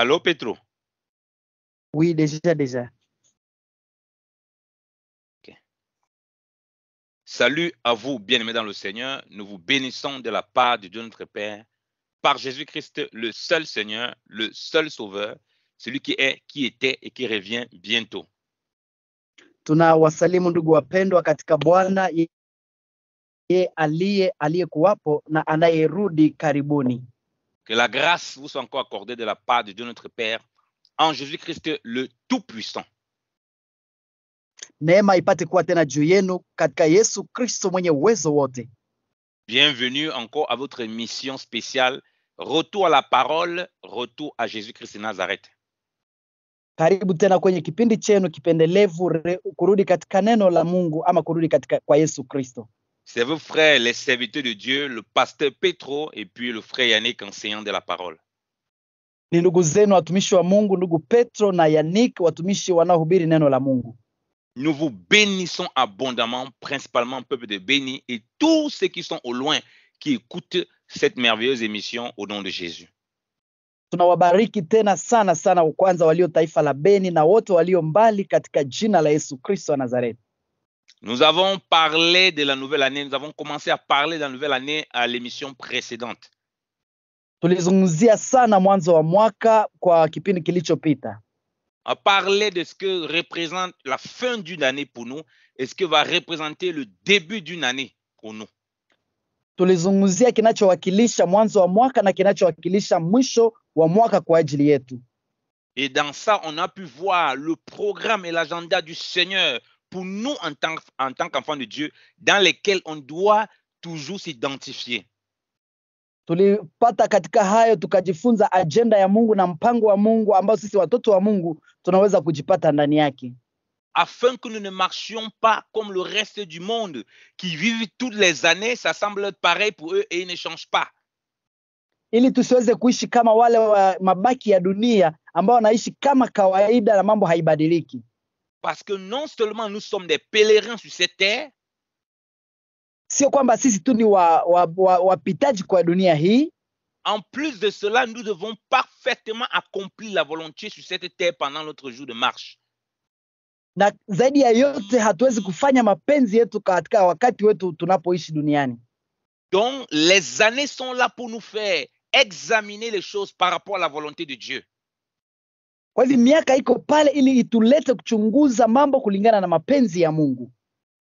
Allô, Petro Oui, déjà, déjà. Salut à vous, bien-aimés dans le Seigneur. Nous vous bénissons de la part de Dieu notre Père, par Jésus-Christ, le seul Seigneur, le seul Sauveur, celui qui est, qui était et qui revient bientôt. na que la grâce vous soit encore accordée de la part de Dieu notre Père en Jésus-Christ le Tout-Puissant. Neema ipate kuwa tena juu yenu katika Yesu Kristo mwenye uwezo wote. Bienvenue encore à votre mission spéciale Retour à la parole, retour à Jésus-Christ de Nazareth. Karibu tena kwenye kipindi chenu kipendelevu kurudi katika neno la Mungu ama kurudi katika kwa Yesu Kristo. C'est vos frères, les serviteurs de Dieu, le pasteur Petro et puis le frère Yannick, enseignant de la parole. Ni ndugu zenu watumishi wa Mungu, ndugu Petro na Yannick, watumishi wanaohubiri neno la Mungu. Nous vous bénissons abondamment, principalement peuple de Béni et tous ceux qui sont au loin qui écoutent cette merveilleuse émission au nom de Jésus. Tunawabariki tena sana sana kwanza walio taifa la Beni na wote walio mbali katika jina la Yesu Kristo wa Nazareti. Nous avons parlé de la nouvelle année, nous avons commencé à parler de la nouvelle année à l'émission précédente. À parler de ce que représente la fin d'une année pour nous et ce que va représenter le début d'une année pour nous. Et dans ça, on a pu voir le programme et l'agenda du Seigneur pour nous en tant, en tant qu'enfants de Dieu, dans lesquels on doit toujours s'identifier. tulipata katika hayo tukajifunza ajenda ya mungu na mpango wa mungu ambao sisi watoto wa mungu tunaweza kujipata ndani yake afin que nous ne marchions pas comme le reste du monde qui vivent toutes les années ça semble pareil pour eux et ils ne changent pas ili tusiweze kuishi kama wale wa mabaki ya dunia ambao wanaishi kama kawaida na mambo haibadiliki parce que non seulement nous sommes des pèlerins sur cette terre, en plus de cela nous devons parfaitement accomplir la volonté sur cette terre pendant notre jour de marche donc les années sont là pour nous faire examiner les choses par rapport à la volonté de dieu Kwa hivyo miaka iko pale ili itulete kuchunguza mambo kulingana na mapenzi ya Mungu.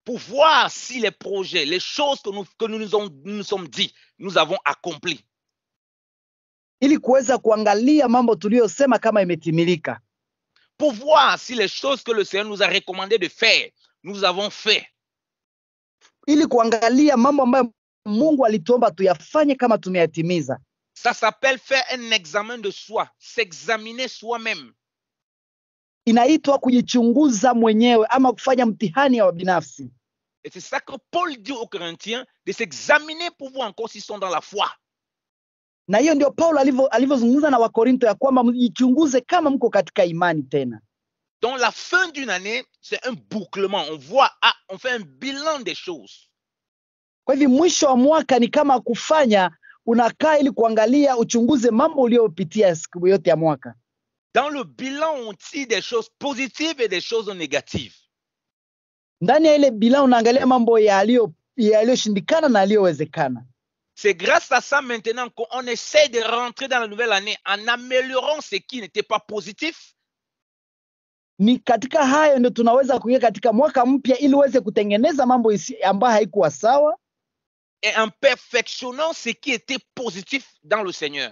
Pour voir si les projets, les choses que nous, que nous nous, ont, nous sommes dit, nous avons accompli. Ili kuweza kuangalia mambo tuliyosema kama imetimilika. Pour voir si les choses que le Seigneur nous a recommandé de faire, nous avons fait. Ili kuangalia mambo ambayo Mungu alituomba tuyafanye kama tumeyatimiza. Ça s'appelle faire un examen de soi, s'examiner soi-même inaitwa kujichunguza mwenyewe ama kufanya mtihani wa binafsi. Et c'est ça que Paul dit aux Corinthiens de s'examiner pour voir encore s'ils sont dans la foi. Na hiyo ndio Paulo alivyozungumza na Wakorinto ya kwamba mjichunguze kama mko katika imani tena. dans la fin d'une année, c'est un bouclement. On voit, ah, on fait un bilan des choses. Kwa hivyo mwisho wa mwaka ni kama kufanya unakaa ili kuangalia uchunguze mambo uliyopitia siku yote ya mwaka. Dans le bilan, on tire des choses positives et des choses négatives. C'est grâce à ça maintenant qu'on essaie de rentrer dans la nouvelle année en améliorant ce qui n'était pas positif. Ni Et en perfectionnant ce qui était positif dans le Seigneur.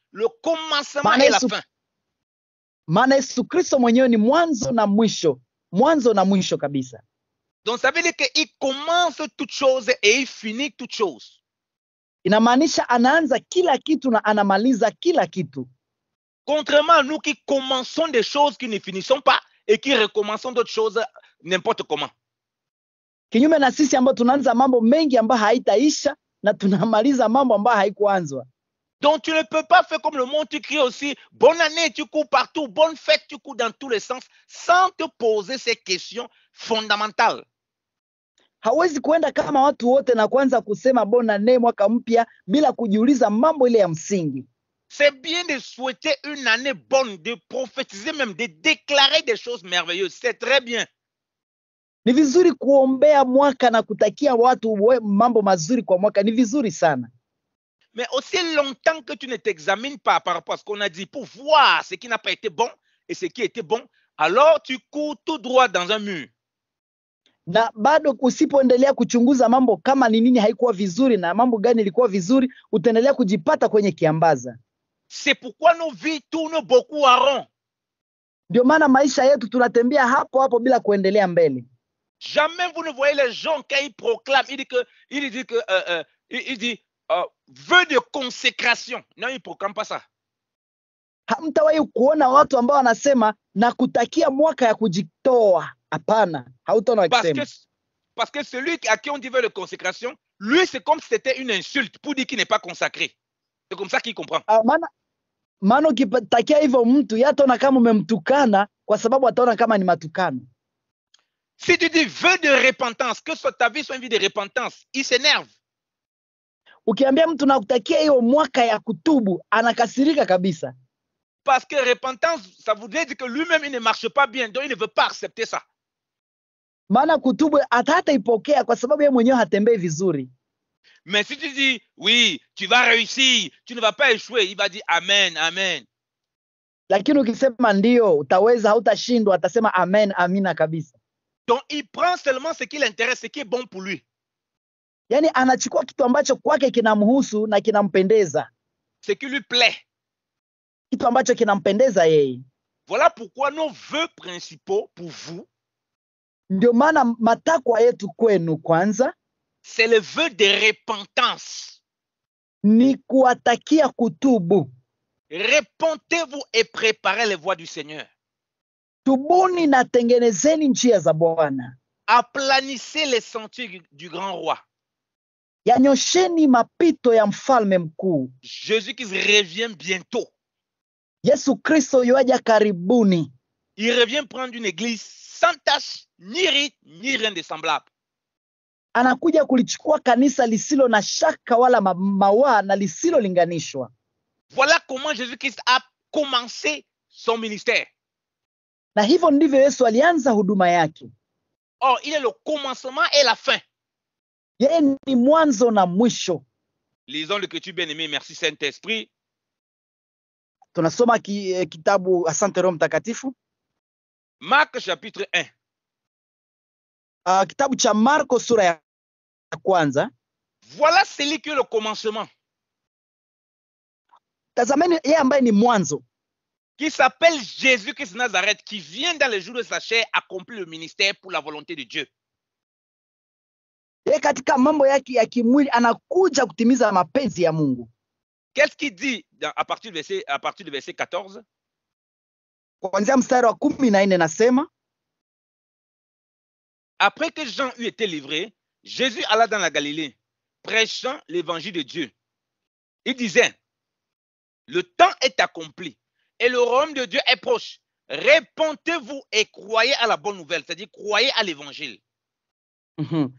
le commencement et la fin. Maana Yesu Kristo mwenyewe ni mwanzo na mwisho, mwanzo na mwisho kabisa. Donc ça veut dire qu'il commence toute chose et il finit toute chose. Inamaanisha anaanza kila kitu na anamaliza kila kitu. Contrairement à nous qui commençons des choses qui ne finissons pas et qui recommençons d'autres choses n'importe comment. Kinyume na sisi ambao tunaanza mambo mengi ambayo haitaisha na tunamaliza mambo ambayo haikuanzwa. Donc tu ne peux pas faire comme le monde, tu cries aussi bonne année, tu cours partout, bonne fête, tu cours dans tous les sens, sans te poser ces questions fondamentales. Hawezi kuenda kama watu wote na kuanza kusema bonne année mwaka mpya bila kujiuliza mambo ile ya msingi. C'est bien de souhaiter une année bonne, de prophétiser même, de déclarer des choses merveilleuses. C'est très bien. Ni vizuri kuombea mwaka na kutakia watu mambo mazuri kwa mwaka. Ni vizuri sana. Mais aussi longtemps que tu ne t'examines pas par rapport à ce qu'on a dit pour voir ce qui n'a pas été bon et ce qui était bon, alors tu cours tout droit dans un mur. na bado usipoendelea kuchunguza mambo kama ni nini haikuwa vizuri na mambo gani ilikuwa vizuri, utaendelea kujipata kwenye kiambaza. C'est pourquoi nos vies tournent beaucoup en rond. Ndio maana maisha yetu tunatembea hapo hapo bila kuendelea mbele. Jamais vous ne voyez les gens qui proclament, il dit que, il dit que, euh, euh, il dit euh, vœu de consécration. Na hii programu pasa hamtawahi kuona watu ambao wanasema na kutakia mwaka ya kujitoa. Hapana, hautaona wakisema parce que celui à qui on dit vœu de consécration, lui c'est comme si c'était une insulte pour dire qu'il n'est pas consacré. C'est comme ça qu'il comprend. Ah, mana maana ukitakia hivyo mtu yataona kama umemtukana, kwa sababu ataona kama ni matukano. Si tu dis vœu de repentance, que soit ta vie soit une vie de repentance, il s'énerve ukiambia mtu nakutakia hiyo mwaka ya kutubu anakasirika kabisa parce que repentance ça voudrait dire que lui-même il ne marche pas bien donc il ne veut pas accepter ça maana kutubu hata hataipokea kwa sababu yeye mwenyewe hatembei vizuri mais si tu dis oui tu vas réussir tu ne vas pas échouer il va dire amen amen lakini ukisema ndio utaweza hautashindwa atasema amen amina kabisa donc il prend seulement ce qui l'intéresse ce qui est bon pour lui yani anachukua kitu ambacho kwake kinamhusu na kinampendeza ce qui lui plaît kitu ambacho kinampendeza yeye voilà pourquoi nos vœux principaux pour vous ndio maana matakwa yetu kwenu kwanza c'est le vœu de repentance ni kuwatakia kutubu repentez-vous et préparez les voies du seigneur tubuni na tengenezeni njia za bwana aplanissez les sentiers du grand roi yanyosheni mapito ya mfalme mkuu. Jésus qui revient bientôt. Yesu Kristo yuaja karibuni. Il revient prendre une église sans tache, ni rite, ni rien de semblable. Anakuja kulichukua kanisa lisilo na shaka wala mawaa na lisilolinganishwa. Voilà comment Jésus-Christ a commencé son ministère. Na hivyo ndivyo Yesu alianza huduma yake. Or, il est le commencement et la fin. Lisons le que tu, mwisho. bien aimé merci Saint-Esprit. Eh, Marc, chapitre 1. Ah, kitabu cha Voilà celui qui est le commencement. Qui s'appelle Jésus-Christ Nazareth qui vient dans les jours de sa chair accomplir le ministère pour la volonté de Dieu. Qu'est-ce qu'il dit à partir du verset, 14? Après que Jean eut été livré, Jésus alla dans la Galilée, prêchant l'évangile de Dieu. Il disait Le temps est accompli et le royaume de Dieu est proche. répondez vous et croyez à la bonne nouvelle, c'est-à-dire croyez à l'évangile. Mhm.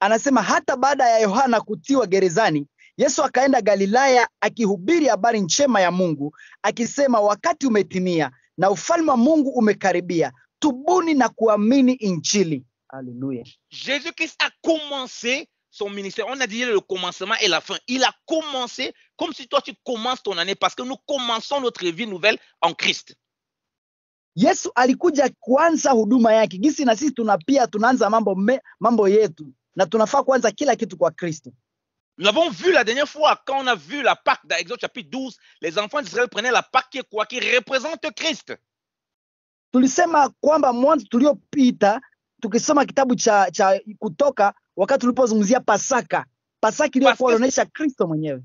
anasema hata baada ya Yohana kutiwa gerezani, Yesu akaenda Galilaya akihubiri habari njema ya Mungu akisema, wakati umetimia na ufalme wa Mungu umekaribia, tubuni na kuamini Injili. Alléluia. jesus christ a commencé son ministère. On a dit le commencement et la fin. Il a commencé comme si toi tu commences ton année parce que nous commençons notre vie nouvelle en Christ. Yesu alikuja kuanza huduma yake. Gisi na sisi tuna pia tunaanza mambo me, mambo yetu na tunafaa kuanza kila kitu kwa Kristo. Nous avons vu la dernière fois, quand on a vu la Pâque dans Exode chapitre 12, les enfants d'Israël prenaient la Pâque qui quoi? Qui représente Christ. Tulisema kwamba mwanzo tuliopita tukisoma kitabu cha, cha Kutoka wakati tulipozungumzia Pasaka, Pasaka iliyokuwa inaonyesha Kristo mwenyewe.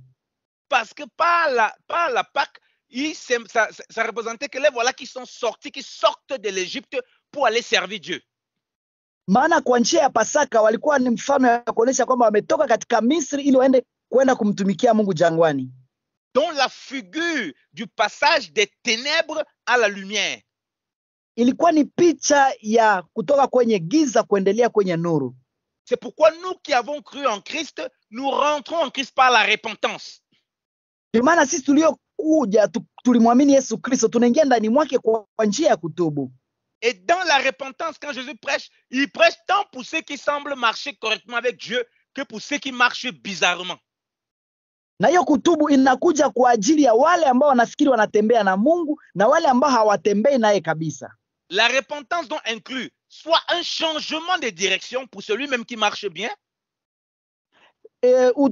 Parce que par la, par la Pâque, il, ça, ça représentait que les voilà qui sont sortis, qui sortent de l'Égypte pour aller servir Dieu. maana kwa njia ya Pasaka walikuwa ni mfano ya kuonyesha kwamba wametoka katika Misri ili waende kwenda kumtumikia Mungu jangwani. Dont la figure du passage des ténèbres à la lumière. Ilikuwa ni picha ya kutoka kwenye giza kuendelea kwenye nuru. C'est pourquoi nous qui avons cru en Christ, nous rentrons en Christ par la repentance. Ndio maana sisi tuliokuja tulimwamini Yesu Kristo tunaingia ndani mwake kwa njia ya kutubu. Et dans la repentance, quand Jésus prêche, il prêche tant pour ceux qui semblent marcher correctement avec Dieu que pour ceux qui marchent bizarrement. La repentance donc inclut soit un changement de direction pour celui-même qui marche bien. Ou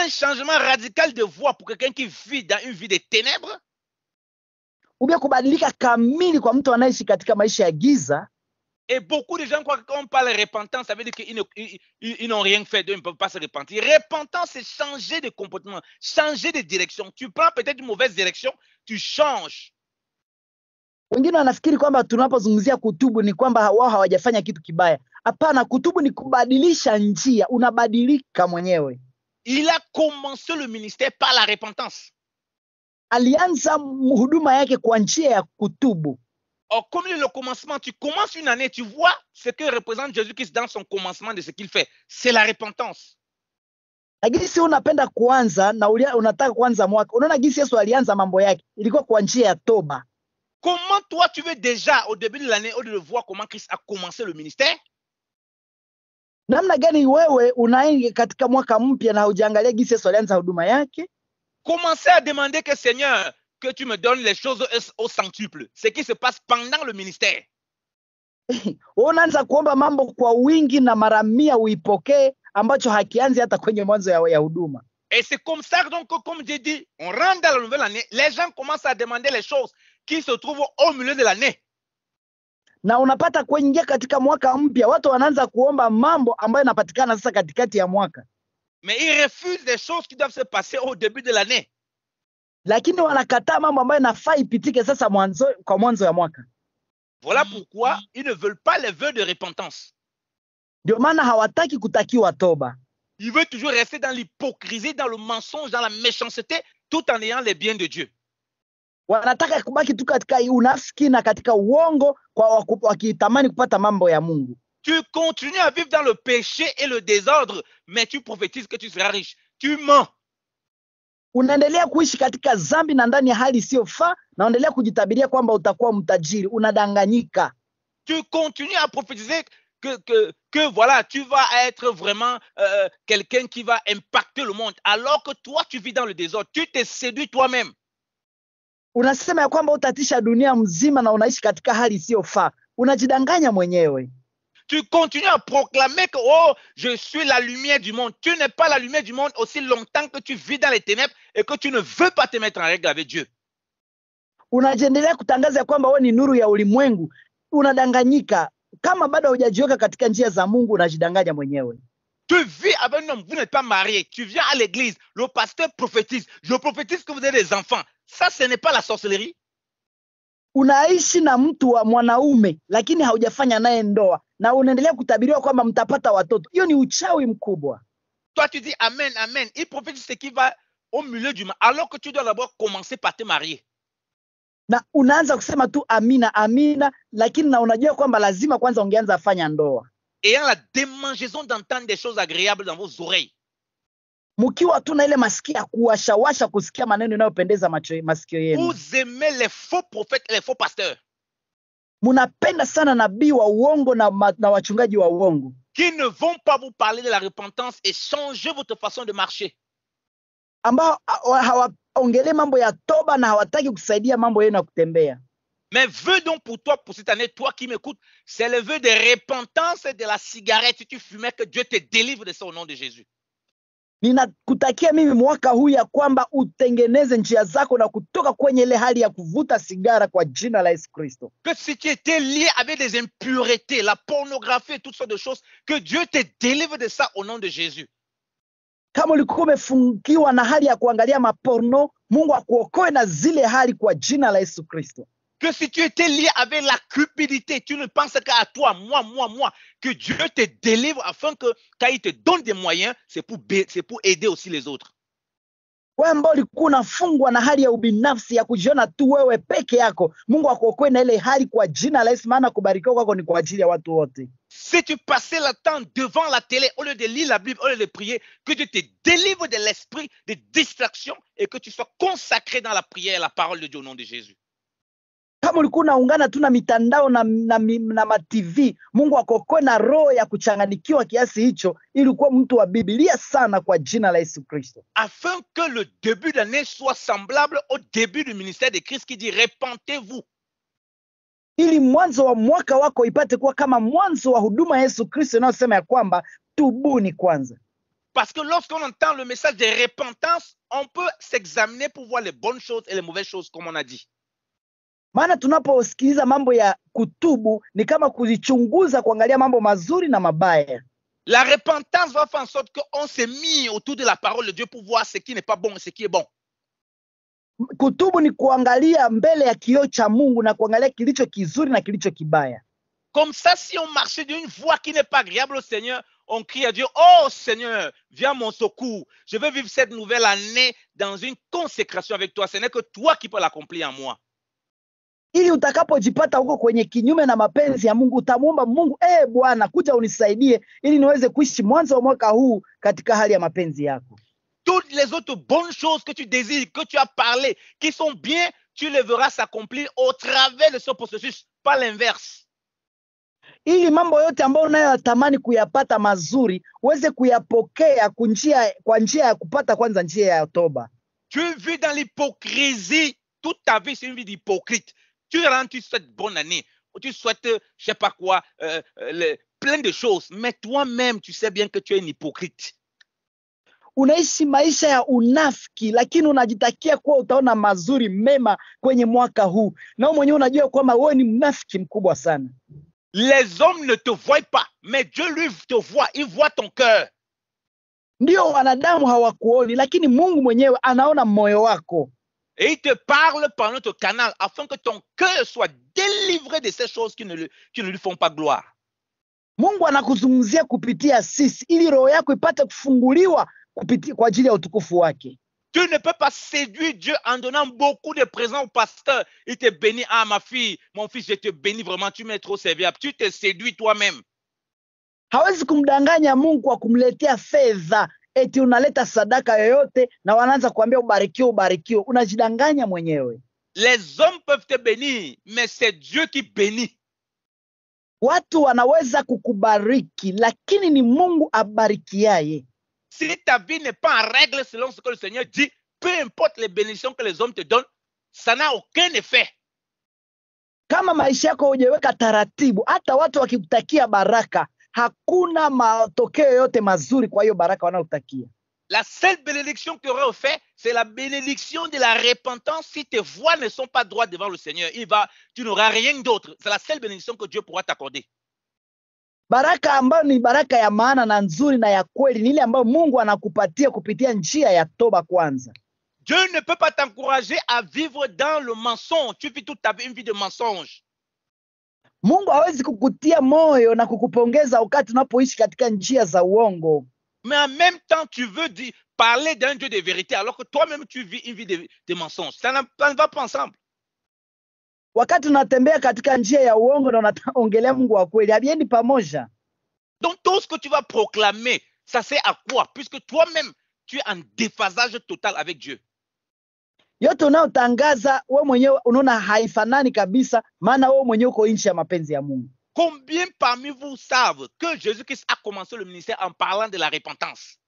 un changement radical de voix pour quelqu'un qui vit dans une vie de ténèbres ou bien kubadilika kamili kwa mtu anaishi katika maisha ya giza et beaucoup de gens croient que quand on parle repentance, ça veut dire qu'ils n'ont rien fait, ils ne peuvent pas se repentir. Repentance, c'est changer de comportement, changer de direction. Tu prends peut-être une mauvaise direction, tu changes. wengine wanafikiri kwamba tunapozungumzia kutubu ni kwamba wao hawajafanya kitu kibaya hapana kutubu ni kubadilisha njia unabadilika mwenyewe il a commencé le ministère par la repentance. Or, oh, comme le commencement, tu commences une année, tu vois ce que représente Jésus-Christ dans son commencement de ce qu'il fait. C'est la repentance. toba. Comment toi tu veux déjà au début de l'année au lieu de voir comment Christ a commencé le ministère? namna gani wewe unaingia katika mwaka mpya na hujaangalia gisi Yesu alianza huduma yake? Commencez à demander que Seigneur, que tu me donnes les choses au centuple, ce qui se passe pendant le ministère. unaanza kuomba mambo kwa wingi na mara mia uipokee, ambacho hakianzi hata kwenye mwanzo ya, ya huduma. Et c'est comme ça donc que, comme j'ai dit, on rentre dans la nouvelle année, les gens commencent à demander les choses qui se trouvent au milieu de l'année mais ils refusent les choses qui doivent se passer au début de l'année, Voilà pourquoi ils ne veulent pas les vœux de repentance. Ils veulent toujours rester dans l'hypocrisie, dans le mensonge, dans la méchanceté, tout en ayant les biens de Dieu wanataka kubaki tu katika unafiki na katika uongo kwa wakitamani kupata mambo ya Mungu. Tu continues à vivre dans le péché et le désordre, mais tu prophétises que tu seras riche. Tu mens. Unaendelea kuishi katika zambi na ndani ya hali isiyofaa na unaendelea kujitabiria kwamba utakuwa mtajiri. Unadanganyika. Tu continues à prophétiser que, que, que voilà, tu vas être vraiment euh, quelqu'un qui va impacter le monde, alors que toi, tu vis dans le désordre. Tu t'es séduit toi-même. unasema ya kwamba utatisha dunia mzima na unaishi katika hali isiyofaa. Unajidanganya mwenyewe. Tu continue a proclamer que oh, je suis la lumière du monde. Tu n'es pas la lumière du monde aussi longtemps que tu vis dans les ténèbres et que tu ne veux pas te mettre en règle avec Dieu. Unajiendelea kutangaza ya kwamba we ni nuru ya ulimwengu. Unadanganyika. Kama bado hujajiweka katika njia za Mungu, unajidanganya mwenyewe. Tu vis avec un homme, vous n'êtes pas marié. Tu viens à l'église, le pasteur prophétise. Je prophétise que vous avez des enfants. Ça, ce n'est pas la sorcellerie? Unaishi na mtu wa mwanaume lakini haujafanya naye ndoa na unaendelea kutabiriwa kwamba mtapata watoto, hiyo ni uchawi mkubwa. Toi tu dis amen, amen. Il prophétise ce qui va au milieu du mal, alors que tu dois d'abord commencer par te marier. Na unaanza kusema tu amina amina, lakini na unajua kwamba lazima kwanza ungeanza fanya ndoa. Et la démangeaison d'entendre des choses agréables dans vos oreilles. Vous aimez les faux prophètes et les faux pasteurs. Qui ne vont pas vous parler de la repentance et changer votre façon de marcher. Mais veux donc pour toi, pour cette année, toi qui m'écoutes, c'est le vœu de repentance et de la cigarette. Si tu fumais, que Dieu te délivre de ça au nom de Jésus. ninakutakia mimi mwaka huu ya kwamba utengeneze njia zako na kutoka kwenye ile hali ya kuvuta sigara kwa jina la Yesu Kristo. Que si tu étais lié avec des impuretés, la pornographie et toutes sortes de choses, que Dieu te délivre de ça au nom de Jésus. Kama ulikuwa umefungiwa na hali ya kuangalia maporno, Mungu akuokoe na zile hali kwa jina la Yesu Kristo. que si tu étais lié avec la cupidité, tu ne penses qu'à toi, moi, moi, moi, que Dieu te délivre afin que quand il te donne des moyens, c'est pour, aider aussi les autres. si tu passais le temps devant la télé au lieu de lire la bible au lieu de prier que tu te délivres de l'esprit de distractions et que tu sois consacré dans la prière et la parole de dieu au nom de jésus kama ulikuwa unaungana tu na mitandao na, na, na, matv mungu akokoe na roho ya kuchanganyikiwa kiasi hicho ili kuwa mtu wa bibilia sana kwa jina la yesu kristo afin que le début d'année soit semblable au début du ministère de christ qui dit repentez-vous ili mwanzo wa mwaka wako ipate kuwa kama mwanzo wa huduma yesu kristo inayosema ya kwamba tubuni kwanza Parce que lorsqu'on entend le message de repentance, on peut s'examiner pour voir les bonnes choses et les mauvaises choses, comme on a dit. La repentance va faire en sorte qu'on s'est mis autour de la parole de Dieu pour voir ce qui n'est pas bon et ce qui est bon. Kutubu ya kibaya. Comme ça, si on marchait d'une voie qui n'est pas agréable au Seigneur, on crie à Dieu, oh Seigneur, viens mon secours. Je veux vivre cette nouvelle année dans une consécration avec toi. Ce n'est que toi qui peux l'accomplir en moi. ili utakapojipata huko kwenye kinyume na mapenzi ya Mungu utamwomba Mungu, ee Bwana, kuja unisaidie ili niweze kuishi mwanzo wa mwaka huu katika hali ya mapenzi yako. Toutes les autres bonnes choses que tu désires, que tu as parlé, qui sont bien, tu les verras s'accomplir au travers de ce processus, pas l'inverse. Ili mambo yote ambayo unayotamani kuyapata mazuri uweze kuyapokea kwa njia ya kupata kwanza njia ya toba. Tu vis dans l'hypocrisie toute ta vie, c'est une vie d'hypocrite. Tu rentres, tu souhaites bonne année, tu souhaites, je sais pas quoi, euh, euh, le, plein de choses, mais toi-même, tu sais bien que tu es une hypocrite. Unaishi maisha ya unafiki, lakini unajitakia kuwa utaona mazuri mema kwenye mwaka huu, na mwenyewe unajua kwamba wewe ni mnafiki mkubwa sana. Les hommes ne te voient pas, mais Dieu lui te voit, il voit ton cœur. Ndio wanadamu hawakuoni, lakini Mungu mwenyewe anaona moyo wako. Et il te parle par notre canal afin que ton cœur soit délivré de ces choses qui ne, qui ne lui font pas gloire. Mungu anakuzungumzia kupitia sisi ili roho yako ipate kufunguliwa kupitia kwa ajili ya utukufu wake. Tu ne peux pas séduire Dieu en donnant beaucoup de présents au pasteur. Il te bénit. Ah, ma fille, mon fils, je te bénis vraiment. Tu m'es trop serviable. Tu te séduis toi-même. Hawezi kumdanganya Mungu kwa kumletea fedha eti unaleta sadaka yoyote na wanaanza kuambia ubarikiwe, ubarikiwe. Unajidanganya mwenyewe. Les hommes peuvent te bénir, mais c'est Dieu qui bénit. Watu wanaweza kukubariki lakini ni Mungu abarikiaye. Si ta vie n'est pas en règle selon ce que le Seigneur dit, peu importe les bénédictions que les hommes te donnent, ça n'a aucun effet. Kama maisha yako hujaweka taratibu, hata watu wakikutakia baraka La seule bénédiction que aurait fait, c'est la bénédiction de la repentance. Si tes voies ne sont pas droites devant le Seigneur, il va, tu n'auras rien d'autre. C'est la seule bénédiction que Dieu pourra t'accorder. Dieu ne peut pas t'encourager à vivre dans le mensonge. Tu vis toute ta vie une vie de mensonge. Mais en même temps, tu veux dire, parler d'un Dieu de vérité alors que toi-même tu vis une vie de, mensonge. Ça ne va pas ensemble. Donc tout ce que tu vas proclamer, ça sert à quoi puisque toi-même tu es en déphasage total avec Dieu? yote unayotangaza we mwenyewe unaona haifanani kabisa, maana wewe mwenyewe uko nchi ya mapenzi ya Mungu. Combien parmi vous savent que Jésus-Christ a commencé le ministère en parlant de la repentance?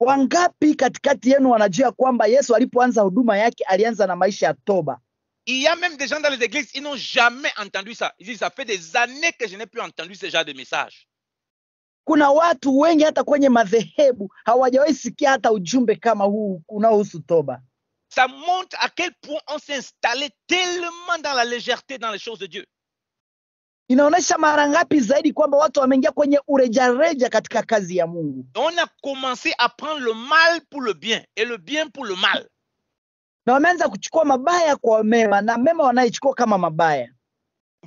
Wangapi katikati yenu wanajua kwamba Yesu alipoanza huduma yake alianza na maisha ya toba? Il y a même des gens dans les églises, ils n'ont jamais entendu ça. Ils disent, ça fait des années que je n'ai plus entendu ce genre de message. Kuna watu wengi hata kwenye madhehebu hawajawahi sikia hata ujumbe kama huu unaohusu toba. ça montre à quel point on s'est installé tellement dans la légèreté dans les choses de Dieu. on a commencé à prendre le mal pour le bien et le bien pour le mal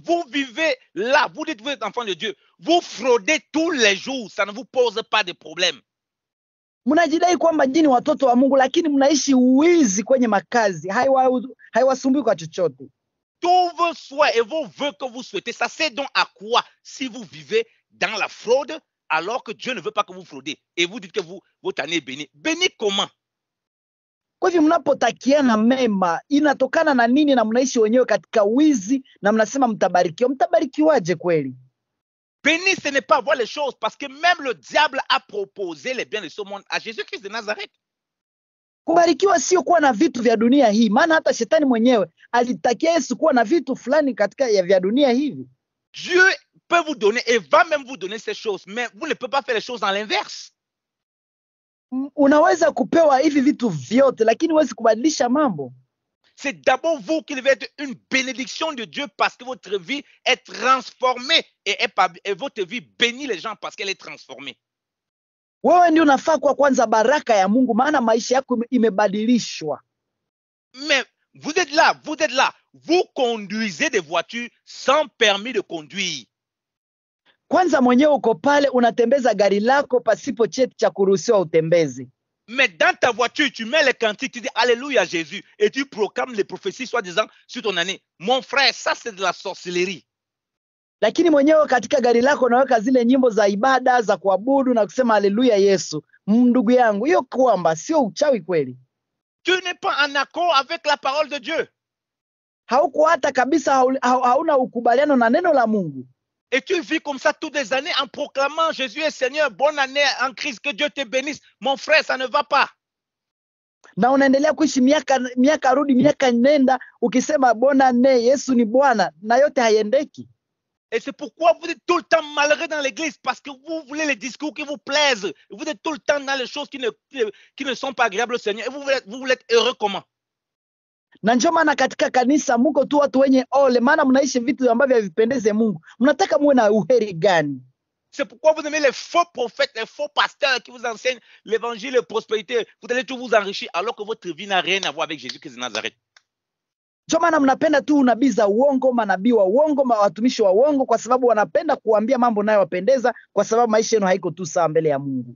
vous vivez là vous dites vous êtes enfant de dieu vous fraudez tous les jours ça ne vous pose pas de problème mnajidai kwamba nyinyi watoto wa Mungu, lakini mnaishi uwizi kwenye makazi, haiwasumbui kwa chochote. Ton vos souhaits et vos vœux que vous souhaitez, ça c'est donc à quoi si vous vivez dans la fraude alors que Dieu ne veut pas que vous fraudez et vous dites que vous, votre année est bénie. Bénie comment Kwa hivyo mnapotakiana mema inatokana na nini na mnaishi wenyewe katika wizi na mnasema mtabarikiwa? Mtabarikiwaje kweli? Béni, ce n'est pas voir les choses, parce que même le diable a proposé les biens de ce monde à Jésus-Christ de Nazareth. Kubarikiwa sio kuwa na vitu vya dunia hii, maana hata shetani mwenyewe alitakia Yesu kuwa na vitu fulani katika ya vya dunia hivi. Dieu peut vous donner et va même vous donner ces choses, mais vous ne pouvez pas faire les choses dans l'inverse. Unaweza kupewa hivi vitu vyote, lakini huwezi kubadilisha mambo. c'est d'abord vous qui devez être une bénédiction de Dieu parce que votre vie est transformée et, votre vie bénit les gens parce qu'elle est transformée. Mais vous êtes là, vous êtes là. Vous conduisez des voitures sans permis de conduire. Mais dans ta voiture, tu mets les cantiques, tu dis Alléluia Jésus, et tu proclames les prophéties soi-disant sur ton année. Mon frère, ça c'est de la sorcellerie. Lakini mwenyewe katika gari lako unaweka zile nyimbo za ibada za kuabudu na kusema aleluya Yesu. Ndugu yangu, hiyo kwamba sio uchawi kweli? Tu n'es pas en accord avec la parole de Dieu. Hauko hata kabisa hauna ukubaliano na neno la Mungu. Et tu vis comme ça toutes les années en proclamant Jésus est Seigneur, bonne année en Christ, que Dieu te bénisse. Mon frère, ça ne va pas. Et c'est pourquoi vous êtes tout le temps malheureux dans l'église, parce que vous voulez les discours qui vous plaisent. Vous êtes tout le temps dans les choses qui ne, sont pas agréables au Seigneur. Et vous voulez être heureux comment na njo maana katika kanisa muko tu watu wenye ole, maana mnaishi vitu ambavyo havipendeze Mungu. Mnataka muwe na uheri gani? C'est pourquoi vous aimez les faux prophètes, les faux pasteurs qui vous enseignent l'évangile et prospérité. Vous allez tout vous enrichir alors que votre vie n'a rien à voir avec Jésus-Christ de Nazareth. Ndio maana mnapenda tu unabii za uongo, manabii wa uongo, watumishi wa uongo, kwa sababu wanapenda kuambia mambo nayo wapendeza, kwa sababu maisha yenu haiko tu sawa mbele ya Mungu.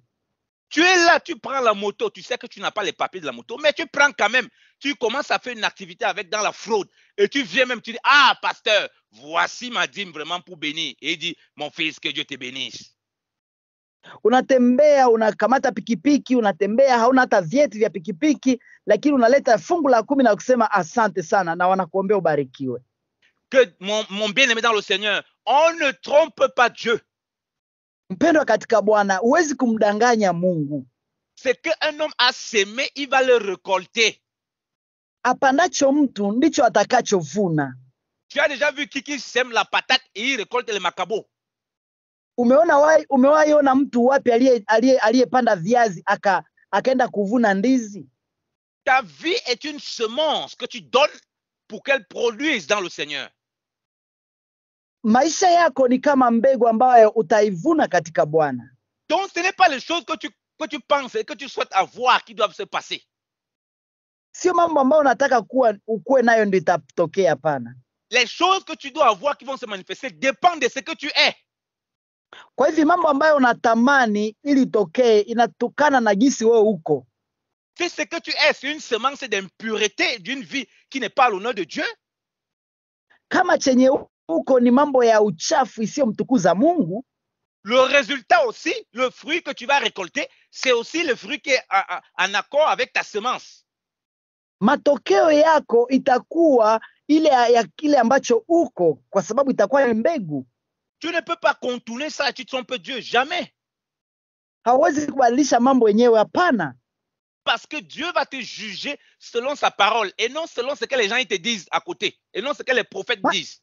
Tu es là, tu prends la moto, tu sais que tu n'as pas les papiers de la moto, mais tu prends quand même, tu commences à faire une activité avec dans la fraude. Et tu viens même, tu dis, ah, pasteur, voici ma dîme vraiment pour bénir. Et il dit, mon fils, que Dieu te bénisse. que mon bien aimé dans le seigneur on ne trompe pas dieu Mpendwa katika Bwana, huwezi kumdanganya Mungu. Ce un homme a seme, il va le recolter. Apandacho mtu ndicho atakachovuna. Tu as déjà vu qui sème la patate et il recolte le macabo. Umeona wai, umewahi ona mtu wapi aliyepanda viazi aka akaenda kuvuna ndizi? Ta vie est une semence que tu donnes pour qu'elle produise dans le Seigneur maisha yako ni kama mbegu ambayo utaivuna katika Bwana. Donc ce n'est pas les choses que tu, que tu penses et que tu souhaites avoir qui doivent se passer. Sio mambo ambayo unataka kuwa ukuwe nayo ndio itatokea, hapana. Les choses que tu dois avoir qui vont se manifester dépendent de ce que tu es. Kwa hivyo mambo ambayo unatamani ili tokee inatokana na gisi wewe uko. C'est ce que tu es, c'est une semence d'impureté d'une vie qui n'est pas l'honneur de Dieu. Kama chenye Le résultat aussi, le fruit que tu vas récolter, c'est aussi le fruit qui est en accord avec ta semence. Tu ne peux pas contourner ça, tu trompes Dieu jamais. kubadilisha mambo Parce que Dieu va te juger selon sa parole et non selon ce que les gens te disent à côté et non ce que les prophètes disent.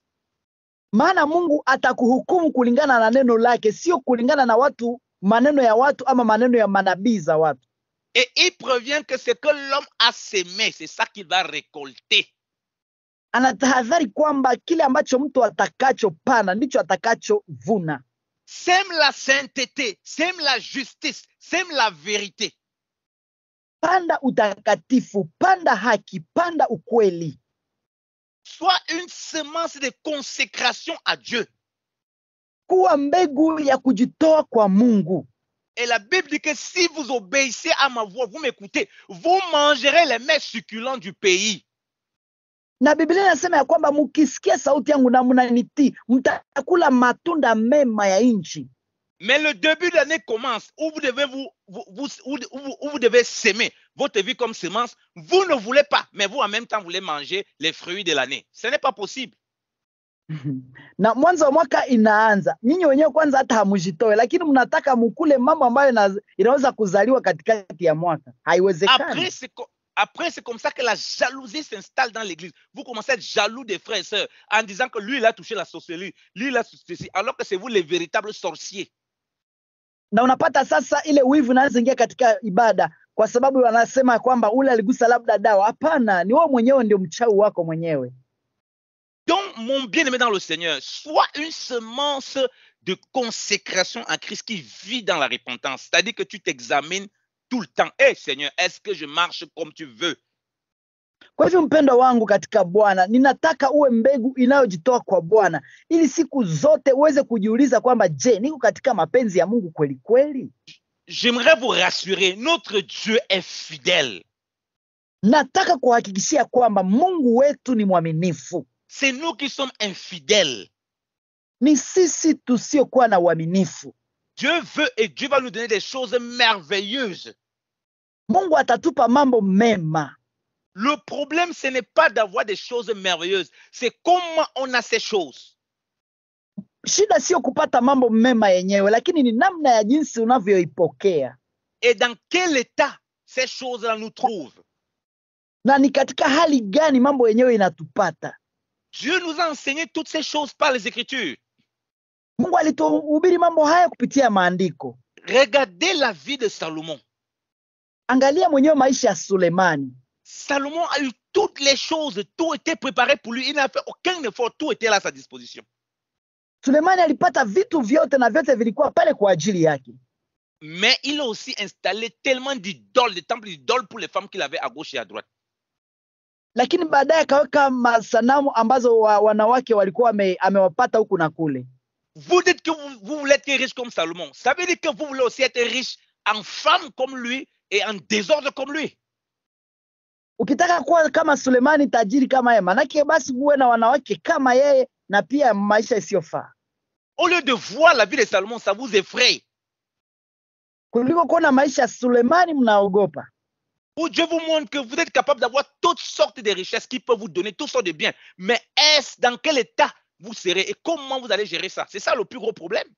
maana Mungu atakuhukumu kulingana na neno lake, sio kulingana na watu, maneno ya watu ama maneno ya manabii za watu. Et il prévient que ce que l'homme a semé, c'est ça qu'il va récolter. Anatahadhari kwamba kile ambacho mtu atakachopana ndicho atakachovuna. Sème la sainteté, sème la justice, sème la vérité. Panda utakatifu, panda haki, panda ukweli. soit une semence de consécration à Dieu. Et la Bible dit que si vous obéissez à ma voix, vous m'écoutez, vous mangerez les mets succulents du pays. Mais le début de l'année commence où vous devez vous, vous devez s'aimer votre vie comme semence, vous ne voulez pas, mais vous en même temps voulez manger les fruits de l'année. Ce n'est pas possible. na mwanzo mwaka inaanza, lakini Après, c'est comme ça que la jalousie s'installe dans l'église. Vous commencez à être jaloux des frères et sœurs en disant que lui, il a touché la sorcellerie, lui, il a alors que c'est vous les véritables sorciers. Na unapata sasa ile wivu naanza ingia katika ibada. kwa sababu wanasema kwamba ule aligusa labda dawa. Hapana, ni wewe mwenyewe ndio mchawi wako mwenyewe. Donc, mon bien-aimé dans le Seigneur, sois une semence de consécration à Christ qui vit dans la repentance. C'est-à-dire que tu t'examines tout le temps. Eh hey, Seigneur, est-ce que je marche comme tu veux? Kwa hivyo mpendwa wangu katika Bwana, ninataka uwe mbegu inayojitoa kwa Bwana ili siku zote uweze kujiuliza kwamba je, niko katika mapenzi ya Mungu kweli kweli? j'aimerais vous rassurer, notre Dieu est fidèle. Nataka C'est nous qui sommes infidèles. Dieu veut et Dieu va nous donner des choses merveilleuses. Le problème, ce n'est pas d'avoir des choses merveilleuses, c'est comment on a ces choses. Et dans quel état ces choses-là nous trouvent? Dieu nous a enseigné toutes ces choses par les Écritures. Regardez la vie de Salomon. Salomon a eu toutes les choses, tout était préparé pour lui, il n'a fait aucun effort, tout était à sa disposition. Sulemani alipata vitu vyote na vyote vilikuwa pale kwa ajili yake. Mais il a aussi installé tellement d'idoles, de temples d'idoles pour les femmes qu'il avait à gauche et à droite. Lakini baadaye akaweka masanamu ambazo wa, wanawake walikuwa amewapata huku na kule. Vous dites que vous, vous voulez être riche comme Salomon. Ça veut dire que vous voulez aussi être riche en femme comme lui et en désordre comme lui. Ukitaka kuwa kama Sulemani tajiri kama yeye, manake basi uwe na wanawake kama yeye na pia maisha isiyofaa. Au lieu de voir la vie de Salomon, ça vous effraie. Kuliko kuona maisha ya Sulemani mnaogopa. Où Dieu vous montre que vous êtes capable d'avoir toutes sortes de richesses qui peuvent vous donner toutes sortes de biens. Mais est-ce dans quel état vous serez et comment vous allez gérer ça? C'est ça le plus gros problème.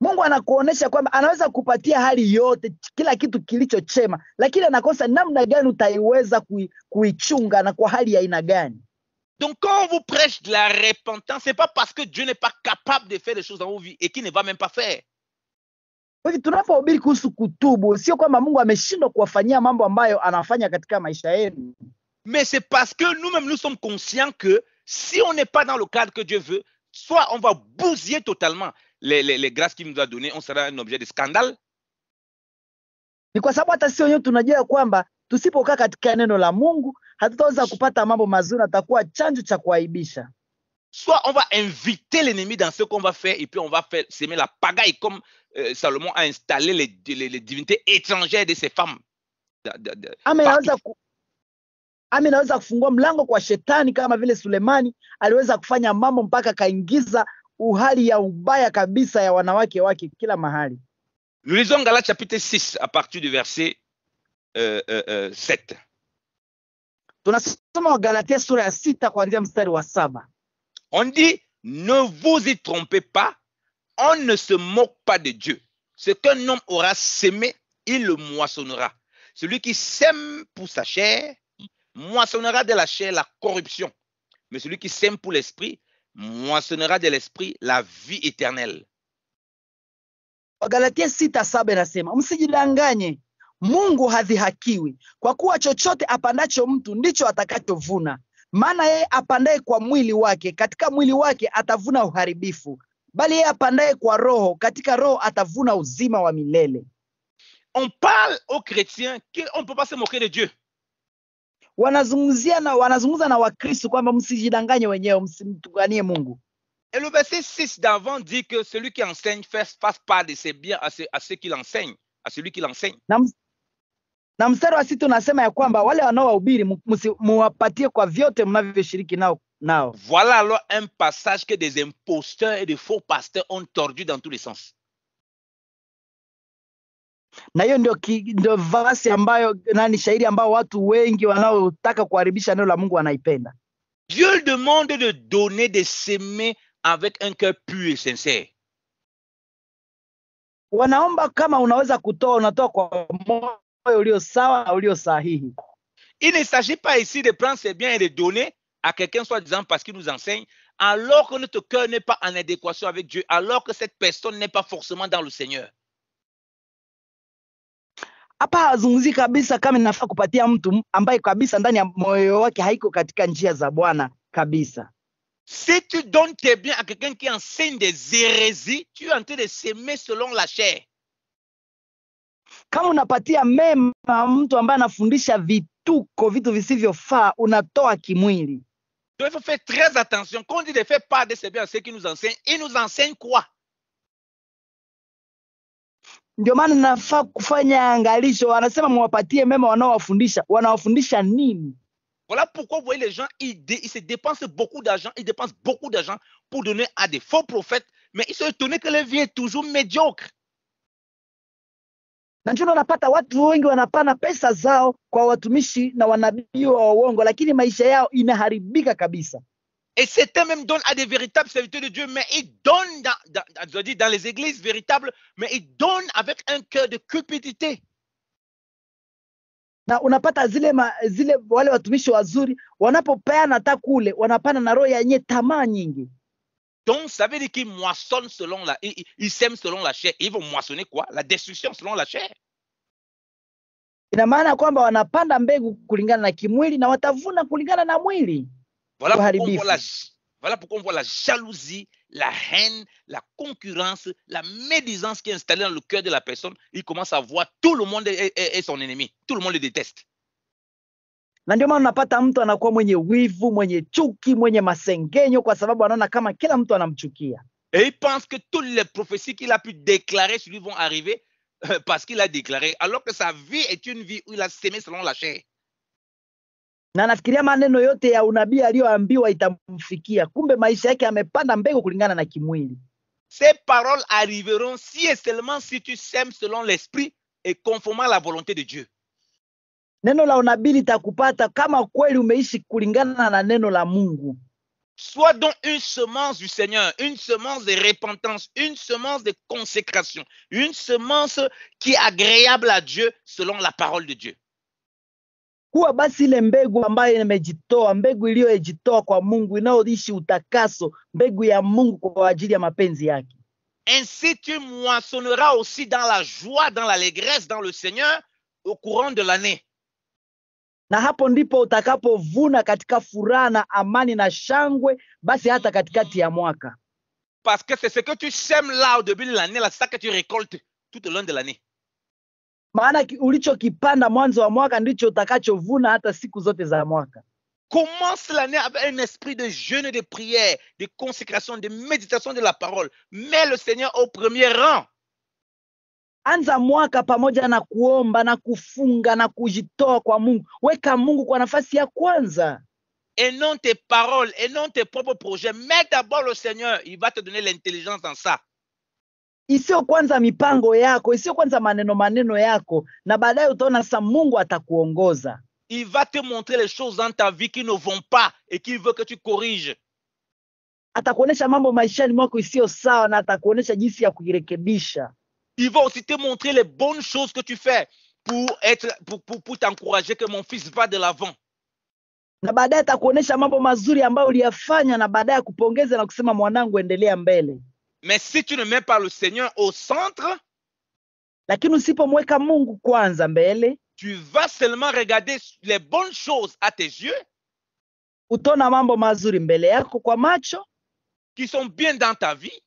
Mungu anakuonesha kwamba anaweza kupatia hali yote, kila kitu kilicho chema, lakini anakosa namna gani utaiweza kuichunga na kwa hali ya aina gani. Donc, quand on vous prêche de la repentance, ce n'est pas parce que Dieu n'est pas capable de faire des choses dans vos vies et qu'il ne va même pas faire. Mais c'est parce que nous-mêmes nous sommes conscients que si on n'est pas dans le cadre que Dieu veut, soit on va bousiller totalement les, grâces qu'il nous a données, on sera un objet de scandale hatutaweza kupata mambo mazuri, atakuwa chanjo cha kuaibisha. Soit on va inviter l'ennemi dans ce qu'on va faire et puis on va faire semer la pagaille comme euh, Salomon a installé les, les, les, divinités étrangères de ses femmes. Ama inaweza ku, ama kufungua mlango kwa shetani kama vile Sulemani aliweza kufanya mambo mpaka kaingiza uhali ya ubaya kabisa ya wanawake wake kila mahali. Nous lisons Galates chapitre 6 à partir du verset euh, euh, 7. Euh, on dit ne vous y trompez pas on ne se moque pas de Dieu ce qu'un homme aura semé il le moissonnera celui qui sème pour sa chair moissonnera de la chair la corruption mais celui qui sème pour l'esprit moissonnera de l'esprit la vie éternelle sita Mungu hadhihakiwi, kwa kuwa chochote apandacho mtu ndicho atakachovuna. Maana yeye apandaye kwa mwili wake, katika mwili wake atavuna uharibifu, bali yeye apandaye kwa roho, katika roho atavuna uzima wa milele. On parle aux chrétiens qu'on ne peut pas se moquer de Dieu. Wanazungumzia na wanazungumza na Wakristo kwamba msijidanganye wenyewe, msimtuganie Mungu. Et le verset 6 d'avant dit que celui qui enseigne fasse, part de ses biens à, ceux qui l'enseignent, à celui qui l'enseigne. Na, na mstari wa sita unasema ya kwamba wale wanaowahubiri muwapatie kwa vyote mnavyoshiriki nao nao. Voilà alors un passage que des imposteurs et des faux pasteurs ont tordu dans tous les sens. Na hiyo ndio, ndio vasi ambayo nani shairi ambao watu wengi wanaotaka kuharibisha neno la Mungu wanaipenda. Dieu demande de donner de semer avec un cœur pur et sincère. Wanaomba kama unaweza kutoa, unatoa kwa moyo Il ne s'agit pas ici de prendre ses biens et de donner à quelqu'un soi-disant parce qu'il nous enseigne, alors que notre cœur n'est pas en adéquation avec Dieu, alors que cette personne n'est pas forcément dans le Seigneur. si tu donnes tes biens à quelqu'un qui enseigne des hérésies tu es en train de semer selon la chair Kama unapatia mema mtu ambaye anafundisha vituko, vitu visivyofaa, unatoa kimwili. Donc il faut faire très attention. Quand on dit de faire part de ce bien, à ceux qui nous enseignent, ils nous enseignent quoi ndio maana nafaa kufanya angalisho. Wanasema mwapatie mema wanaowafundisha, wanawafundisha nini? Voilà pourquoi vous voyez les gens, ils, dé, ils se dépensent beaucoup d'argent, ils dépensent beaucoup d'argent pour donner à des faux prophètes, mais ils se étonnés que les vie est toujours médiocre. na njuno unapata watu wengi wanapana pesa zao kwa watumishi na wanabii wa uongo, lakini maisha yao inaharibika kabisa. Et certains même donnent à des véritables serviteurs de Dieu, mais ils donnent, dans, dans, dans les églises véritables, mais ils donnent avec un cœur de cupidité. Na unapata zile, ma, zile wale watumishi wazuri wanapopeana hata kule wanapana na roho yenye tamaa nyingi. Donc, ça veut dire qu'ils moissonnent selon la, ils, selon la chair. ils vont moissonner quoi? La destruction selon la chair. Voilà pourquoi, on voit la, jalousie, la haine, la concurrence, la médisance qui est installée dans le cœur de la personne. Il commence à voir tout le monde est son ennemi. Tout le monde le déteste na ndio maana unapata mtu anakuwa mwenye wivu, mwenye chuki, mwenye masengenyo, kwa sababu anaona kama kila mtu anamchukia. Et il pense que toutes les prophéties qu'il a pu déclarer sur lui vont arriver euh, parce qu'il a déclaré, alors que sa vie est une vie où il a semé selon la chair. Na nafikiria maneno yote ya unabii aliyoambiwa itamfikia, kumbe maisha yake amepanda mbegu kulingana na kimwili. Ces paroles arriveront si et seulement si tu sèmes selon l'esprit et conformant à la volonté de Dieu. Sois donc une semence du Seigneur, une semence de repentance, une semence de consécration, une semence qui est agréable à Dieu selon la parole de Dieu. Kuwa basi ile Ainsi tu moissonneras aussi dans la joie, dans l'allégresse, dans le Seigneur au courant de l'année na hapo ndipo utakapovuna katika furaha na amani na shangwe, basi hata katikati ya mwaka. Parce que c'est ce que tu sèmes là au début de l'année, là, c'est ça que tu récoltes tout au long de l'année. Maana ulichokipanda mwanzo wa mwaka ndicho utakachovuna hata siku zote za mwaka. Commence l'année avec un esprit de jeûne de prière, de consécration, de méditation de la parole. Mets le Seigneur au premier rang. anza mwaka pamoja na kuomba na kufunga na kujitoa kwa Mungu. Weka Mungu kwa nafasi ya kwanza. Et non tes paroles, et non tes propres projets. mais d'abord le Seigneur, il va te donner l'intelligence dans ça. Isiyo kwanza mipango yako, isiyo kwanza maneno maneno yako, na baadaye utaona sa Mungu atakuongoza. Il va te montrer les choses dans ta vie qui ne vont pas et qui veut que tu corriges. Atakuonesha mambo maishani mwako isiyo sawa na atakuonesha jinsi ya kuirekebisha. Il va aussi te montrer les bonnes choses que tu fais pour, être, pour, pour, pour t'encourager que mon fils va de l'avant. na baadaye atakuonyesha mambo mazuri ambayo uliyafanya na baadaye akupongeze na kusema mwanangu endelea mbele mais si tu ne mets pas le seigneur au centre lakini usipomweka mungu kwanza mbele tu vas seulement regarder les bonnes choses à tes yeux Utona mambo mazuri mbele yako kwa macho qui sont bien dans ta vie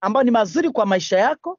ambayo ni mazuri kwa maisha yako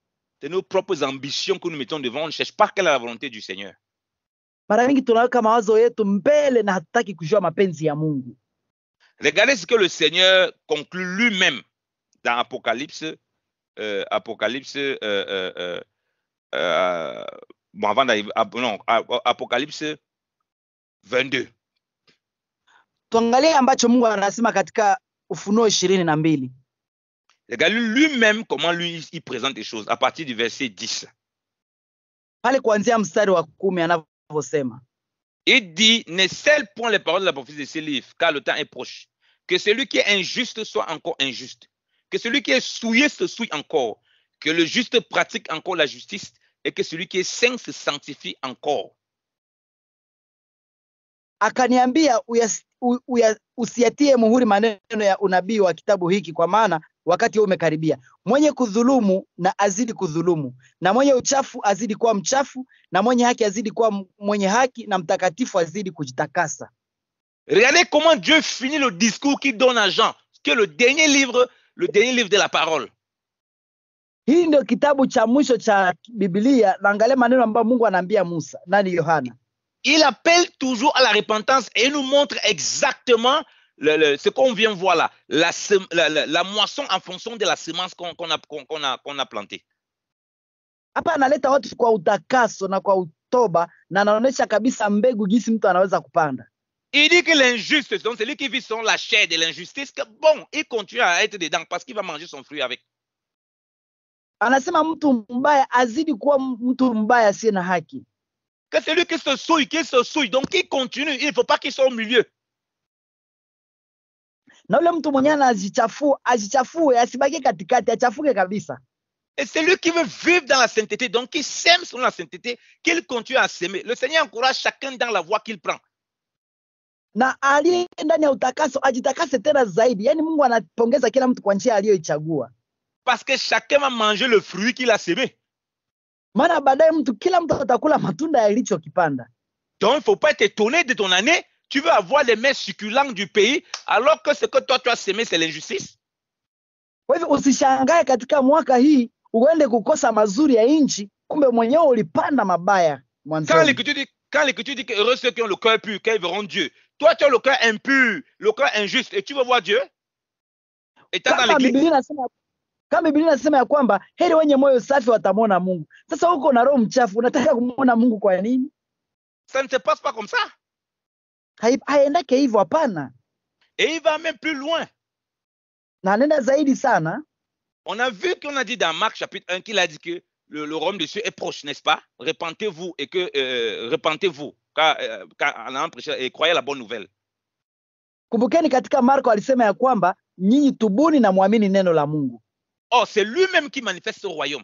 de nos propres ambitions que nous mettons devant. On ne cherche pas quelle est la volonté du Seigneur. Regardez ce que le Seigneur conclut lui-même dans Apocalypse, euh, Apocalypse, euh, euh, euh, euh bon, avant d'arriver, ah, non, ah, Apocalypse 22. Tuangalie ambacho Mungu anasema katika Ufunuo Regardez lui-même comment lui, il présente les choses à partir du verset 10. Il dit, ne scelle point les paroles de la prophétie de ce livres car le temps est proche. Que celui qui est injuste soit encore injuste. Que celui qui est souillé se souille encore. Que le juste pratique encore la justice. Et que celui qui est saint se sanctifie encore. Akaniambia usiatie muhuri maneno ya wakati huo umekaribia. Mwenye kudhulumu na azidi kudhulumu, na mwenye uchafu azidi kuwa mchafu, na mwenye haki azidi kuwa mwenye haki, na mtakatifu azidi kujitakasa. Regardez comment Dieu finit le discours qu'il donne à Jean, que le dernier livre, le dernier livre de la parole. Hii ndio kitabu cha mwisho cha Biblia, naangalia maneno ambayo Mungu anaambia Musa nani Yohana. Il appelle toujours à la repentance et nous montre exactement le, ce qu'on vient voir là, la, la, moisson en fonction de la semence qu'on a, qu'on a, plantée. kupanda. Il dit que l'injuste, donc celui qui vit sur la chair de l'injustice, que bon, il continue à être dedans parce qu'il va manger son fruit avec. Anasema mtu azidi celui qui se souille, qui se souille, donc il continue, il ne faut pas qu'il soit au milieu na yule mtu mwenyewe anazichafue, azichafue, asibaki katikati, achafuke kabisa. Et celui qui veut vivre dans la sainteté, donc qui sème selon la sainteté, qu'il continue à semer Le Seigneur encourage chacun dans la voie qu'il prend. Na aliye ndani ya utakaso ajitakase tena zaidi, yaani Mungu anapongeza kila mtu kwa njia aliyoichagua, parce que chacun va manger le fruit qu'il a semé. maana baadaye mtu kila mtu atakula matunda yalichokipanda. Donc il faut pas être étonné de ton année tu veux avoir les mains succulentes du pays alors que ce que toi tu as semé c'est l'injustice. Kwa hivyo katika mwaka hii uende kukosa mazuri ya nchi, kumbe mwenyewe ulipanda mabaya mwanzoni. Quand l'Écriture dit que heureux ceux qui ont le cœur pur, quand ils verront Dieu. Toi, tu as le cœur impur, le cœur injuste, et tu veux voir Dieu Et tu dans l'église kama Biblia inasema ya kwamba heri wenye moyo safi watamwona Mungu. Sasa huko na roho mchafu, unataka kumwona Mungu kwa nini? Ça ne se passe pas comme ça haendake hivyo, hapana. Et il va même plus loin. Na anaenda zaidi sana. On a vu qu'on a dit dans Marc chapitre 1 qu'il a dit que le, le royaume de Dieu est proche, n'est-ce pas Repentez-vous et que euh, repentez-vous car, euh, car et croyez la bonne nouvelle. Kumbukeni katika Marko alisema ya kwamba nyinyi tubuni na muamini neno la Mungu. Oh, c'est lui-même qui manifeste ce royaume.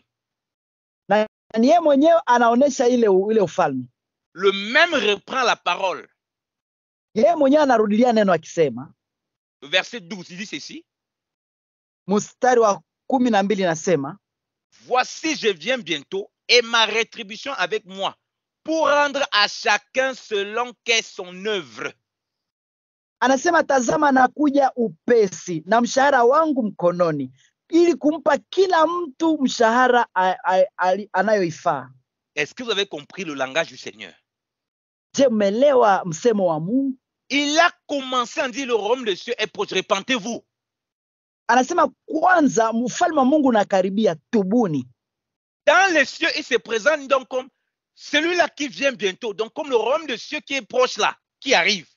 Na ni yeye mwenyewe anaonesha ile ile ufalme. Le même reprend la parole yeye mwenyewe anarudilia neno akisema, verset 12 dit ceci, mstari wa kumi na mbili inasema voici je viens bientôt et ma rétribution avec moi pour rendre à chacun selon qu'est son œuvre. Anasema tazama, nakuja upesi na mshahara wangu mkononi, ili kumpa kila mtu mshahara anayoifaa. Est-ce que vous avez compris le langage du Seigneur? Je, mmeelewa msemo wa Mungu? il a commencé en dire le royaume de cieux est proche, répentez vous Dans les cieux, il se présente donc comme celui-là qui vient bientôt, donc comme le royaume de Dieu qui est proche là, qui arrive.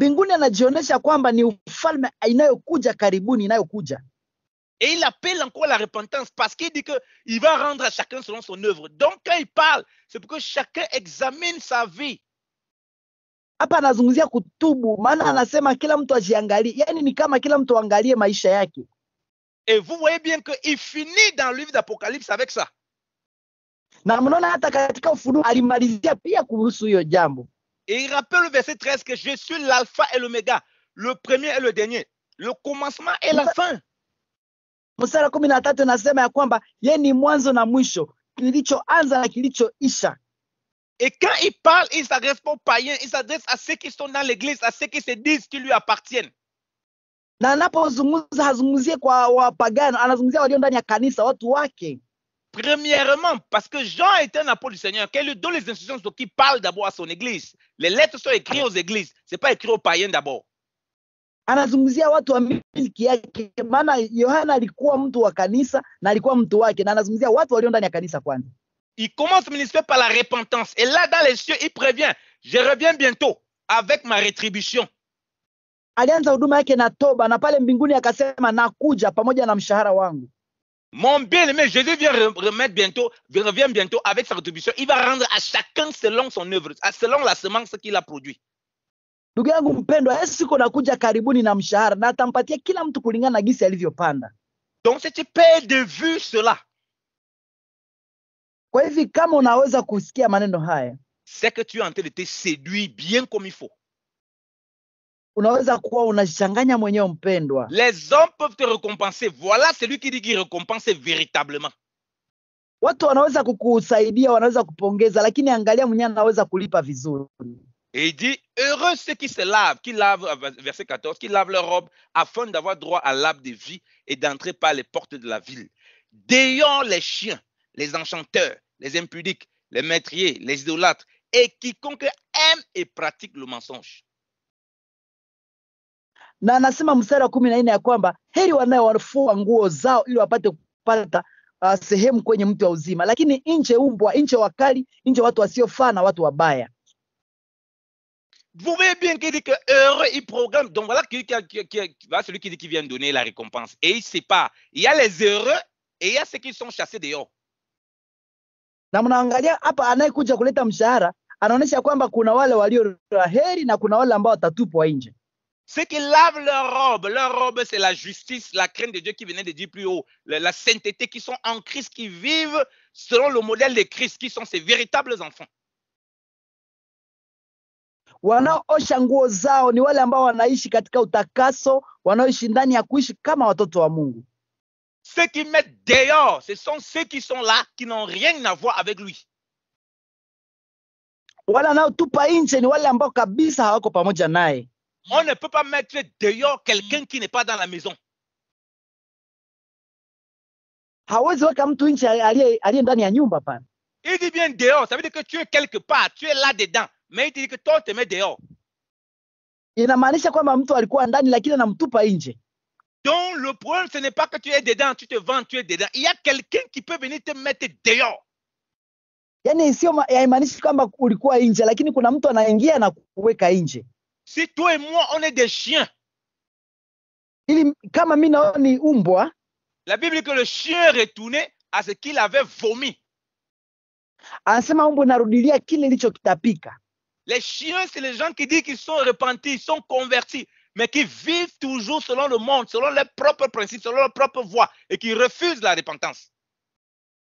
Et il appelle encore la repentance parce qu'il dit qu'il va rendre à chacun selon son œuvre. Donc quand il parle, c'est pour que chacun examine sa vie. hapa anazungumzia kutubu, maana anasema kila mtu ajiangalie, yani ni kama kila mtu angalie maisha yake. Et vous voyez bien que il finit dans le livre d'Apocalypse avec ça. Na mnaona hata katika Ufunuo alimalizia pia kuhusu hiyo jambo. Et il rappelle le verset 13 que je suis l'alpha et l'oméga, le premier et le dernier, le commencement et la fin. Mstari wa 13 nasema ya kwamba yeye ni mwanzo na mwisho, kilichoanza na kilichoisha. Et quand il parle, il s'adresse pas aux païens, il s'adresse à ceux qui sont dans l'église, à ceux qui se disent qui lui appartiennent. Na anapozungumza hazungumzie kwa wapagani, anazungumzia walio ndani ya kanisa, watu wake. Premièrement, parce que Jean était un apôtre du Seigneur, qu'il lui donne les instructions, donc il parle d'abord à son église. Les lettres sont écrites aux églises, ce n'est pas écrit aux païens d'abord. anazungumzia watu wa milki yake, maana Yohana alikuwa mtu wa kanisa na alikuwa mtu wake, na anazungumzia watu walio ndani ya kanisa kwanza. Il commence ministère par la repentance. Et là, dans les cieux, il prévient, je reviens bientôt avec ma rétribution. Mon bien-aimé, Jésus vient remettre bientôt, revient bientôt avec sa rétribution. Il va rendre à chacun selon son œuvre, selon la semence qu'il a produit Donc c'est tu perds de vue cela, c'est que tu es en train de te séduire bien comme il faut. Les hommes peuvent te récompenser. Voilà celui qui dit qu'il récompense véritablement. Et il dit, heureux ceux qui se lavent, qui lavent, verset 14, qui lavent leur robe afin d'avoir droit à l'arbre de vie et d'entrer par les portes de la ville. Déons les chiens, les enchanteurs, les impudiques, les meurtriers, les idolâtres et quiconque aime et pratique le mensonge. Na anasema mstari wa kumi na nne ya kwamba heri wanaowafua nguo zao ili wapate kupata uh, sehemu kwenye mti wa uzima, lakini nje umbwa, nje wakali, nje watu wasiofaa na watu wabaya. Vous voyez bien qu'il dit que heureux, il programme. Donc voilà, qui, qui, qui, qui voilà celui qui dit qu'il vient donner la récompense. Et il sépare. Il y a les heureux et il y a ceux qui sont chassés dehors. na mnaangalia hapa, anayekuja kuleta mshahara anaonyesha kwamba kuna wale walio heri na kuna wale ambao watatupwa nje. Ceux qui lavent leur robe, leur robe c'est la justice, la crainte de Dieu qui venait de dire plus haut, la, la sainteté, qui sont en Christ, qui vivent selon le modèle de Christ, qui sont ses véritables enfants. Wanaoosha nguo zao ni wale ambao wanaishi katika utakaso, wanaoishi ndani ya kuishi kama watoto wa Mungu. Ceux qui mettent dehors, ce sont ceux qui sont là, qui n'ont rien à voir avec lui. On ne peut pas mettre dehors quelqu'un qui n'est pas dans la maison. Il dit bien dehors, ça veut dire que tu es quelque part, tu es là-dedans. Mais il te dit que toi, tu te met dehors. Donc, le problème, ce n'est pas que tu es dedans, tu te vends, tu es dedans. Il y a quelqu'un qui peut venir te mettre dehors. Si toi et moi on est des chiens. La Bible dit que le chien retournait à ce qu'il avait vomi. Les chiens, c'est les gens qui disent qu'ils sont repentis, ils sont convertis mais qui vivent toujours selon le monde, selon leurs propres principes, selon leurs propres voies et qui refusent la repentance.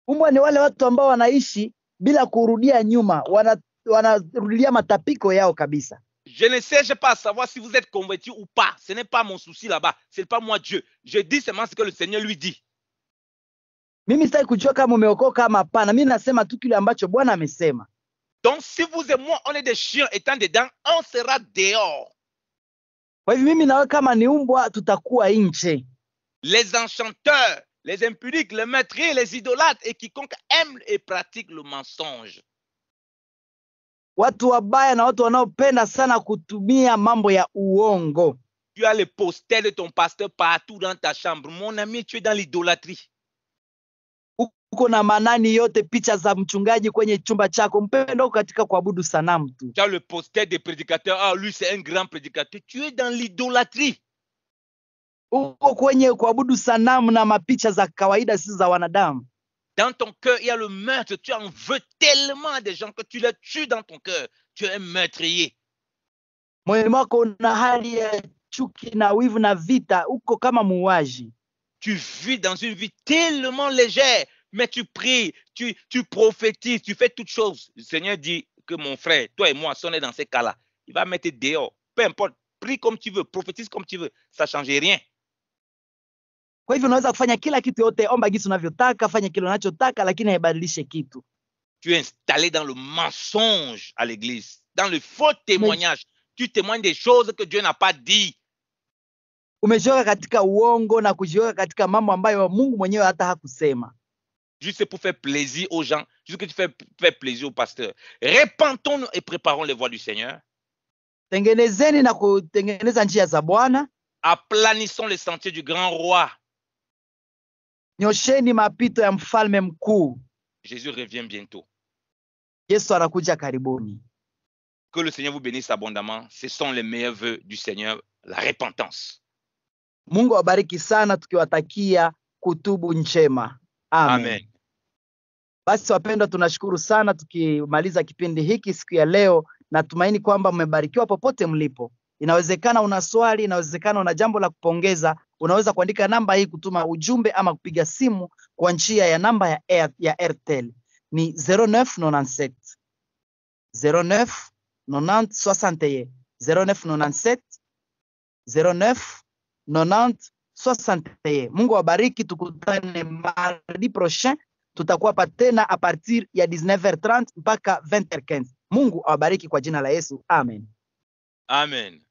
Je ne sais pas savoir si vous êtes converti ou pas. Ce n'est pas mon souci là-bas. Ce n'est pas moi Dieu. Je dis seulement ce que le Seigneur lui dit. Donc si vous et moi on est des chiens étant dedans, on sera dehors. Les enchanteurs, les impudiques, les meurtriers, les idolâtres et quiconque aime et pratique le mensonge. Tu as le poster de ton pasteur partout dans ta chambre. Mon ami, tu es dans l'idolâtrie. uko na manani yote picha za mchungaji kwenye chumba chako mpendo katika kuabudu sanamu tu tu le poster des prédicateurs ah lui c'est un grand prédicateur tu es dans l'idolâtrie uko kwenye kuabudu sanamu na mapicha za kawaida si za wanadamu dans ton cœur il y a le meurtre tu en veux tellement des gens que tu les tues dans ton cœur tu es meurtrier moyo wako una hali ya chuki na wivu na vita uko kama muuaji tu vis dans une vie tellement légère, mais tu pries, tu, prophétises, tu fais toutes choses. Le Seigneur dit que mon frère, toi et moi, si on est dans ces cas-là, il va mettre dehors. Peu importe, prie comme tu veux, prophétise comme tu veux, ça ne change rien. Tu es installé dans le mensonge à l'église, dans le faux témoignage. Tu témoignes des choses que Dieu n'a pas dit. Juste pour faire plaisir aux gens, juste que tu fais, plaisir au pasteur. Repentons-nous et préparons les voies du Seigneur. na Aplanissons les sentiers du grand roi. Jésus revient bientôt. Que le Seigneur vous bénisse abondamment. Ce sont les meilleurs vœux du Seigneur, la repentance. Mungu awabariki sana, tukiwatakia kutubu njema. Amen, amen. Basi wapendwa, tunashukuru sana tukimaliza kipindi hiki siku ya leo. Natumaini kwamba mmebarikiwa popote mlipo. Inawezekana una swali, inawezekana una jambo la kupongeza. Unaweza kuandika namba hii kutuma ujumbe ama kupiga simu kwa njia ya namba ya Air, ya Airtel ni 0997 09 90 09 90 Mungu awabariki, tukutane mardi prochain, tutakuwapa tena a partir ya 19h30 mpaka 20h15. Mungu awabariki kwa jina la Yesu, amen, amen.